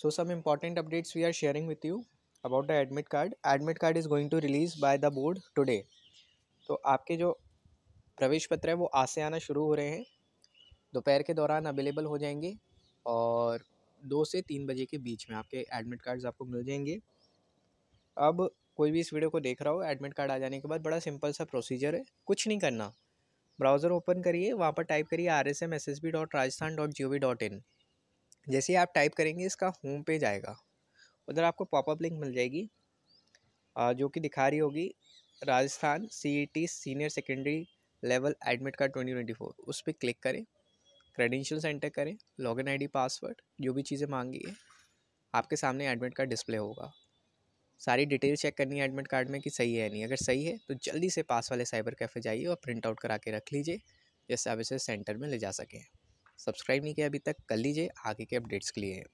So some important updates we are sharing with you about the admit card. Admit card is going to release by the board today. तो आपके जो प्रवेश पत्र है वो आज से आना शुरू हो रहे हैं दोपहर के दौरान अवेलेबल हो जाएंगे और दो से तीन बजे के बीच में आपके एडमिट कार्ड्स आपको मिल जाएंगे अब कोई भी इस वीडियो को देख रहा हो एडमिट कार्ड आ जाने के बाद बड़ा सिंपल सा प्रोसीजर है कुछ नहीं करना ब्राउज़र ओपन करिए वहाँ पर टाइप करिए R S M S S B dot Rajasthan dot G O V dot in जैसे आप टाइप करेंगे इसका होम पेज आएगा उधर आपको पॉपअप लिंक मिल जाएगी जो कि दिखा रही होगी राजस्थान सी senior secondary level admit card twenty twenty four उस पर क्लिक करें क्रेडेंशियल सेंटर करें लॉगिन आईडी पासवर्ड जो भी चीज़ें मांगी है आपके सामने एडमिट कार्ड डिस्प्ले होगा सारी डिटेल चेक करनी है एडमिट कार्ड में कि सही है नहीं अगर सही है तो जल्दी से पास वाले साइबर कैफ़े जाइए और प्रिंट आउट करा के रख लीजिए जिससे आप इसे सेंटर में ले जा सकें सब्सक्राइब नहीं किया अभी तक कर लीजिए आगे के अपडेट्स के लिए